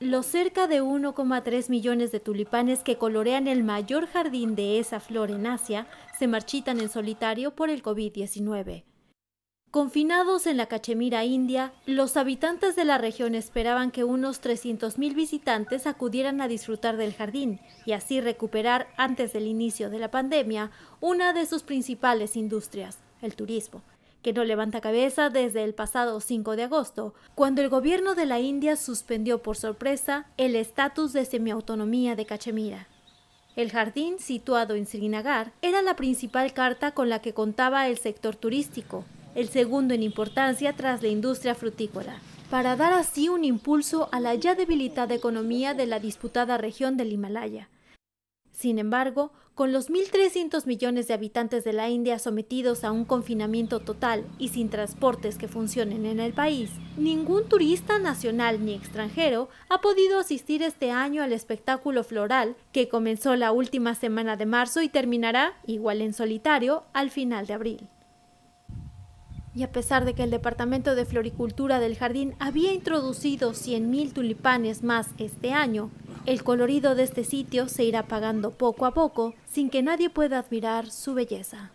Los cerca de 1,3 millones de tulipanes que colorean el mayor jardín de esa flor en Asia se marchitan en solitario por el COVID-19. Confinados en la Cachemira India, los habitantes de la región esperaban que unos 300.000 visitantes acudieran a disfrutar del jardín y así recuperar, antes del inicio de la pandemia, una de sus principales industrias, el turismo que no levanta cabeza desde el pasado 5 de agosto, cuando el gobierno de la India suspendió por sorpresa el estatus de semiautonomía de Cachemira. El jardín, situado en Srinagar, era la principal carta con la que contaba el sector turístico, el segundo en importancia tras la industria frutícola, para dar así un impulso a la ya debilitada economía de la disputada región del Himalaya. Sin embargo, con los 1.300 millones de habitantes de la India sometidos a un confinamiento total y sin transportes que funcionen en el país, ningún turista nacional ni extranjero ha podido asistir este año al espectáculo floral que comenzó la última semana de marzo y terminará, igual en solitario, al final de abril. Y a pesar de que el Departamento de Floricultura del Jardín había introducido 100.000 tulipanes más este año, el colorido de este sitio se irá apagando poco a poco sin que nadie pueda admirar su belleza.